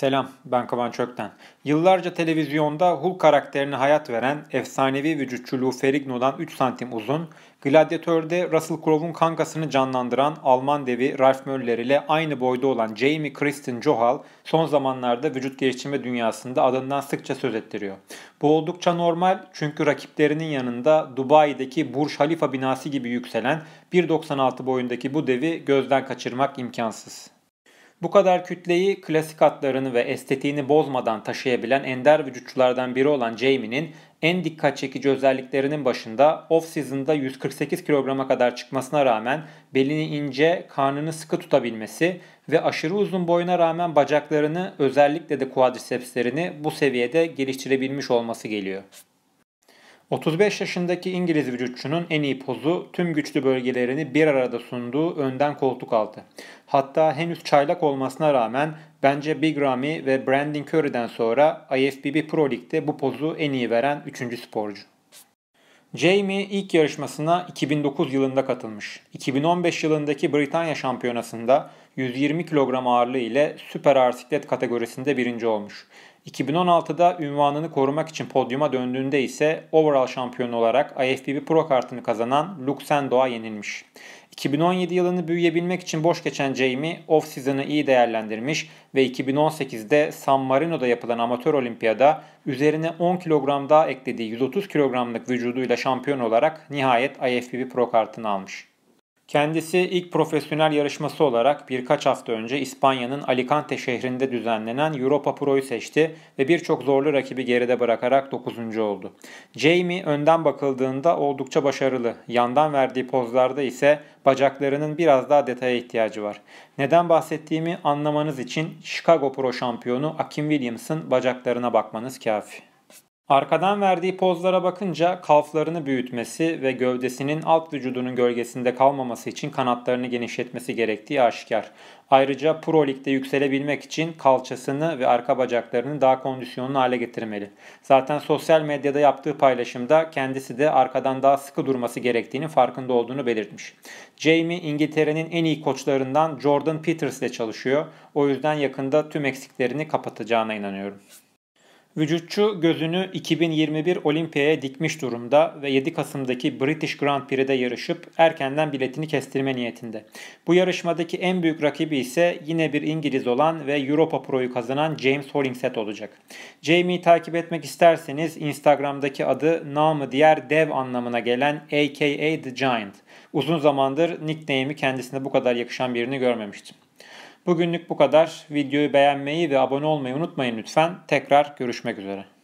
Selam, ben Kavan Çökten. Yıllarca televizyonda Hulk karakterine hayat veren efsanevi vücutçu Lou Ferrigno'dan 3 santim uzun, Gladyatör'de Russell Crowe'un kankasını canlandıran Alman devi Ralph Möller ile aynı boyda olan Jamie Kristen Johal son zamanlarda vücut geliştirme dünyasında adından sıkça söz ettiriyor. Bu oldukça normal çünkü rakiplerinin yanında Dubai'deki Burj Halifa binası gibi yükselen 1.96 boyundaki bu devi gözden kaçırmak imkansız. Bu kadar kütleyi klasik atlarını ve estetiğini bozmadan taşıyabilen ender vücutçulardan biri olan Jamie'nin en dikkat çekici özelliklerinin başında off-season'da 148 kilograma kadar çıkmasına rağmen belini ince, karnını sıkı tutabilmesi ve aşırı uzun boyuna rağmen bacaklarını özellikle de quadricepslerini bu seviyede geliştirebilmiş olması geliyor. 35 yaşındaki İngiliz vücutçunun en iyi pozu tüm güçlü bölgelerini bir arada sunduğu önden koltuk altı. Hatta henüz çaylak olmasına rağmen bence Big Ramy ve Brandon Curry'den sonra IFBB Pro Lig'de bu pozu en iyi veren 3. sporcu. Jamie ilk yarışmasına 2009 yılında katılmış. 2015 yılındaki Britanya şampiyonasında 120 kilogram ağırlığı ile süper arsiklet kategorisinde birinci olmuş. 2016'da ünvanını korumak için podyuma döndüğünde ise overall şampiyon olarak IFBB Pro kartını kazanan Luke Sandoğa yenilmiş. 2017 yılını büyüyebilmek için boş geçen Jamie off-season'ı iyi değerlendirmiş ve 2018'de San Marino'da yapılan amatör olimpiyada üzerine 10 kilogram daha eklediği 130 kilogramlık vücuduyla şampiyon olarak nihayet IFBB Pro kartını almış. Kendisi ilk profesyonel yarışması olarak birkaç hafta önce İspanya'nın Alicante şehrinde düzenlenen Europa Pro'yu seçti ve birçok zorlu rakibi geride bırakarak 9. oldu. Jamie önden bakıldığında oldukça başarılı, yandan verdiği pozlarda ise bacaklarının biraz daha detaya ihtiyacı var. Neden bahsettiğimi anlamanız için Chicago Pro şampiyonu Akim Williams'ın bacaklarına bakmanız kafi. Arkadan verdiği pozlara bakınca kalflarını büyütmesi ve gövdesinin alt vücudunun gölgesinde kalmaması için kanatlarını genişletmesi gerektiği aşikar. Ayrıca Pro Lig'de yükselebilmek için kalçasını ve arka bacaklarını daha kondisyonlu hale getirmeli. Zaten sosyal medyada yaptığı paylaşımda kendisi de arkadan daha sıkı durması gerektiğinin farkında olduğunu belirtmiş. Jamie İngiltere'nin en iyi koçlarından Jordan Peters ile çalışıyor. O yüzden yakında tüm eksiklerini kapatacağına inanıyorum. Vücutçu gözünü 2021 Olimpiya'ya dikmiş durumda ve 7 Kasım'daki British Grand Prix'de yarışıp erkenden biletini kestirme niyetinde. Bu yarışmadaki en büyük rakibi ise yine bir İngiliz olan ve Europa Pro'yu kazanan James Hollingshead olacak. Jamie'yi takip etmek isterseniz Instagram'daki adı namı diğer dev anlamına gelen aka The Giant. Uzun zamandır nickname'i kendisine bu kadar yakışan birini görmemiştim. Bugünlük bu kadar. Videoyu beğenmeyi ve abone olmayı unutmayın lütfen. Tekrar görüşmek üzere.